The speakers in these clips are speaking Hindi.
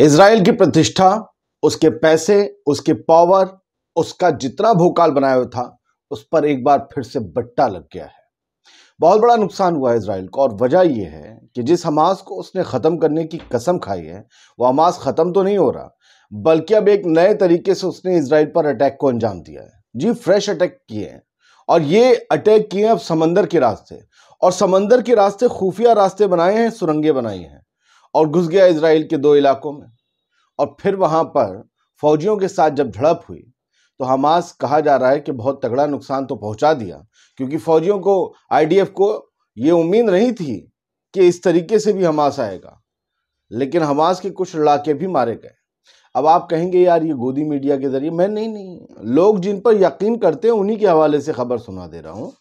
इसराइल की प्रतिष्ठा उसके पैसे उसके पावर उसका जितना भोकाल बनाया हुआ था उस पर एक बार फिर से बट्टा लग गया है बहुत बड़ा नुकसान हुआ है इसराइल को और वजह यह है कि जिस हमास को उसने ख़त्म करने की कसम खाई है वो हमास ख़त्म तो नहीं हो रहा बल्कि अब एक नए तरीके से उसने इसराइल पर अटैक को अंजाम दिया है जी फ्रेश अटैक किए हैं और ये अटैक किए हैं अब समंदर के रास्ते और समंदर के रास्ते खुफिया रास्ते बनाए हैं सुरंगें बनाई हैं और घुस गया इसराइल के दो इलाकों में और फिर वहाँ पर फौजियों के साथ जब झड़प हुई तो हमास कहा जा रहा है कि बहुत तगड़ा नुकसान तो पहुंचा दिया क्योंकि फौजियों को आईडीएफ को ये उम्मीद नहीं थी कि इस तरीके से भी हमास आएगा लेकिन हमास के कुछ लड़ाके भी मारे गए अब आप कहेंगे यार ये गोदी मीडिया के जरिए मैं नहीं नहीं लोग जिन पर यकीन करते हैं उन्हीं के हवाले से खबर सुना दे रहा हूँ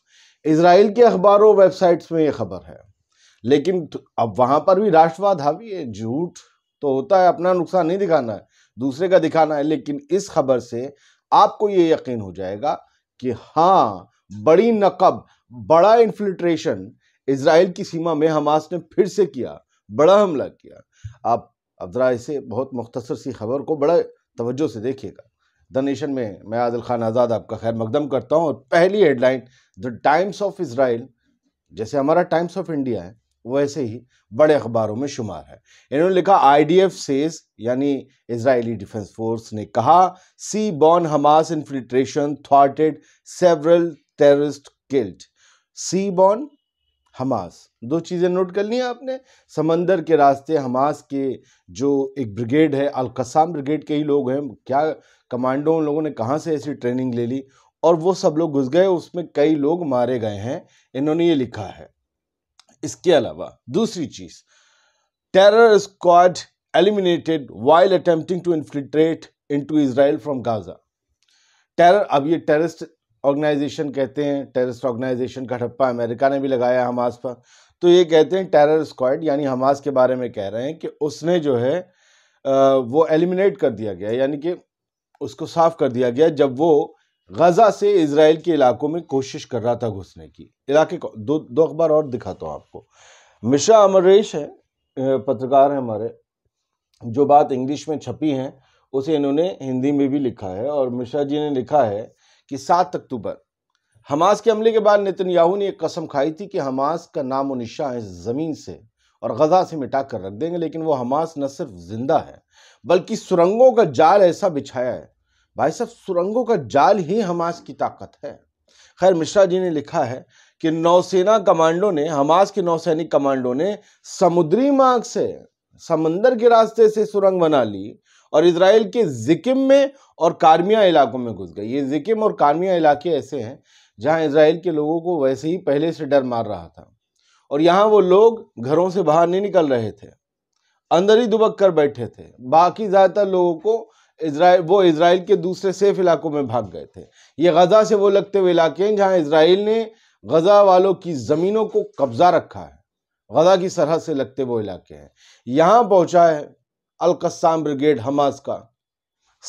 इसराइल के अखबारों वेबसाइट्स में ये खबर है लेकिन अब वहाँ पर भी राष्ट्रवाद हावी है झूठ तो होता है अपना नुकसान नहीं दिखाना है दूसरे का दिखाना है लेकिन इस खबर से आपको ये यकीन हो जाएगा कि हाँ बड़ी नकब बड़ा इन्फिल्ट्रेशन इसराइल की सीमा में हमास ने फिर से किया बड़ा हमला किया आप अब ज़रा इसे बहुत मुख्तर सी खबर को बड़ा तवज्जो से देखिएगा द नेशन में मैं आदिल खान आज़ाद आपका खैर मकदम करता हूँ और पहली headline the Times of Israel जैसे हमारा टाइम्स ऑफ इंडिया है वैसे ही बड़े अखबारों में शुमार है इन्होंने लिखा आईडीएफ सेज यानी इसराइली डिफेंस फोर्स ने कहा सी बॉन हमास इन्फिल्ट्रेशन थॉटेड several terrorist killed seaborne Hamas दो चीज़ें नोट कर ली आपने समंदर के रास्ते हमास के जो एक ब्रिगेड है अलकसाम ब्रिगेड के ही लोग हैं क्या कमांडो उन लोगों ने कहाँ से ऐसी ट्रेनिंग ले ली और वो सब लोग घुस गए उसमें कई लोग मारे गए हैं इन्होंने ये लिखा है इसके अलावा दूसरी चीज terror squad eliminated while attempting to infiltrate into Israel from Gaza terror अब ये टेररिस्ट ऑर्गेनाइजेशन कहते हैं टेररिस्ट ऑर्गेनाइजेशन का ठप्पा अमेरिका ने भी लगाया हमास पर तो ये कहते हैं टेरर स्क्वाड यानी हमास के बारे में कह रहे हैं कि उसने जो है वो एलिमिनेट कर दिया गया यानी कि उसको साफ कर दिया गया जब वो गजा से इसराइल के इलाकों में कोशिश कर रहा था घुसने की इलाके दो दो अखबार और दिखाता हूँ आपको मिश्रा अमरेश है पत्रकार हैं हमारे जो बात इंग्लिश में छपी है उसे इन्होंने हिंदी में भी लिखा है और मिश्रा जी ने लिखा है कि सात अक्टूबर हमास के हमले के बाद नितिन ने एक कसम खाई थी कि हमास का नाम और निशा है ज़मीन से और गजा से मिटा कर रख देंगे लेकिन वो हमास न सिर्फ जिंदा है बल्कि सुरंगों का जाल ऐसा बिछाया है भाई साहब सुरंगों का जाल ही हमास की ताकत है खैर मिश्रा जी ने लिखा है कि नौसेना कमांडो ने हमास के नौसैनिक कमांडो ने समुद्री मार्ग से समंदर के रास्ते से सुरंग बना ली और इसराइल के जिकिम में और कार्मिया इलाकों में घुस गई ये जिकिम और कार्मिया इलाके ऐसे हैं जहां इसराइल के लोगों को वैसे ही पहले से डर मार रहा था और यहां वो लोग घरों से बाहर नहीं निकल रहे थे अंदर ही दुबक कर बैठे थे बाकी ज़्यादातर लोगों को इसराइल वो इसराइल के दूसरे सेफ इलाकों में भाग गए थे ये गज़ा से वो लगते हुए इलाके हैं जहाँ इसराइल ने गज़ा वालों की ज़मीनों को कब्ज़ा रखा है गज़ा की सरहद से लगते वो इलाके हैं यहाँ पहुँचा है अलकस्साम ब्रिगेड हमास का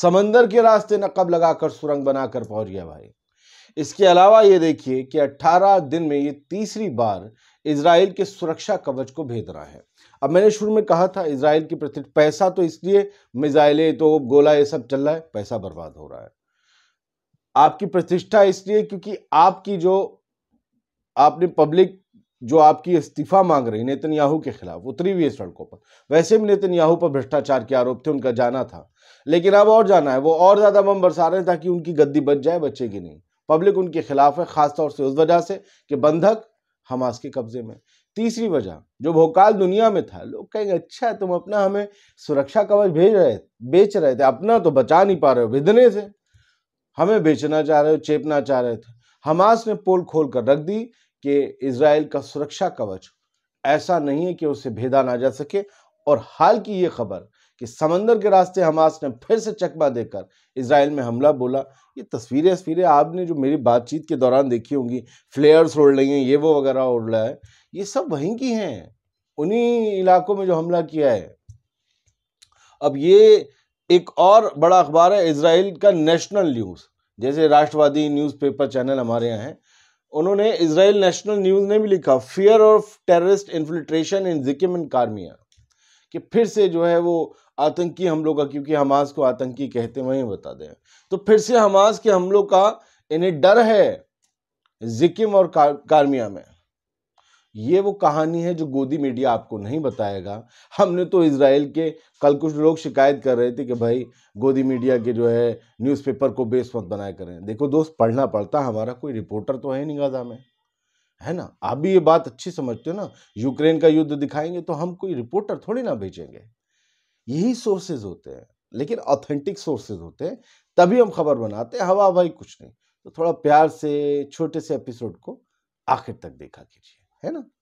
समंदर के रास्ते नकब लगाकर सुरंग बनाकर पहुँच गया भाई इसके अलावा ये देखिए कि 18 दिन में ये तीसरी बार इसराइल के सुरक्षा कवच को भेज रहा है अब मैंने शुरू में कहा था इसराइल की प्रति पैसा तो इसलिए मिज़ाइलें तो गोला ये सब चल रहा है पैसा बर्बाद हो रहा है आपकी प्रतिष्ठा इसलिए क्योंकि आपकी जो आपने पब्लिक जो आपकी इस्तीफा मांग रही नेतन्याहू के खिलाफ उतरी हुई है सड़कों पर वैसे भी नेतन्याहू पर भ्रष्टाचार के आरोप थे उनका जाना था लेकिन अब और जाना है वो और ज़्यादा बम बरसा रहे हैं ताकि उनकी गद्दी बच जाए बच्चे की नहीं पब्लिक उनके खिलाफ है खासतौर से उस वजह से कि बंधक हमास के कब्जे में तीसरी वजह जो भोकाल दुनिया में था लोग कहेंगे अच्छा तुम अपना हमें सुरक्षा कवच भेज रहे बेच रहे थे अपना तो बचा नहीं पा रहे हो विधने से हमें बेचना चाह रहे हो चेपना चाह रहे थे हमास ने पोल खोल कर रख दी कि इसराइल का सुरक्षा कवच ऐसा नहीं है कि उसे भेदा ना जा सके और हाल की ये खबर कि समंदर के रास्ते हमास ने फिर से चकमा देकर इसराइल में हमला बोला ये तस्वीरें तस्वीरें आपने जो मेरी बातचीत के दौरान देखी होंगी फ्लेयर्स उड़ रही हैं ये वो वगैरह उड़ रहा है ये सब वहीं की हैं उन्हीं इलाकों में जो हमला किया है अब ये एक और बड़ा अखबार है इसराइल का नेशनल न्यूज़ जैसे राष्ट्रवादी न्यूज़पेपर चैनल हमारे यहाँ हैं उन्होंने इसराइल नेशनल न्यूज़ ने भी लिखा fear of terrorist infiltration in Zikim in Karmia कि फिर से जो है वो आतंकी हमलों का क्योंकि हमास को आतंकी कहते हैं वहीं बता दें तो फिर से हमास के हमलों का इन्हें डर है जिकिम और कार, कार्मिया में ये वो कहानी है जो गोदी मीडिया आपको नहीं बताएगा हमने तो इसराइल के कल कुछ लोग शिकायत कर रहे थे कि भाई गोदी मीडिया के जो है न्यूज़पेपर को बेस मत बनाया करें देखो दोस्त पढ़ना पड़ता हमारा कोई रिपोर्टर तो है नहीं गाजा में है ना आप भी ये बात अच्छी समझते हो ना यूक्रेन का युद्ध दिखाएंगे तो हम कोई रिपोर्टर थोड़ी ना भेजेंगे यही सोर्सेज होते हैं लेकिन ऑथेंटिक सोर्सेज होते हैं तभी हम खबर बनाते हैं हवा हवाई कुछ नहीं तो थोड़ा प्यार से छोटे से एपिसोड को आखिर तक देखा कीजिए है ना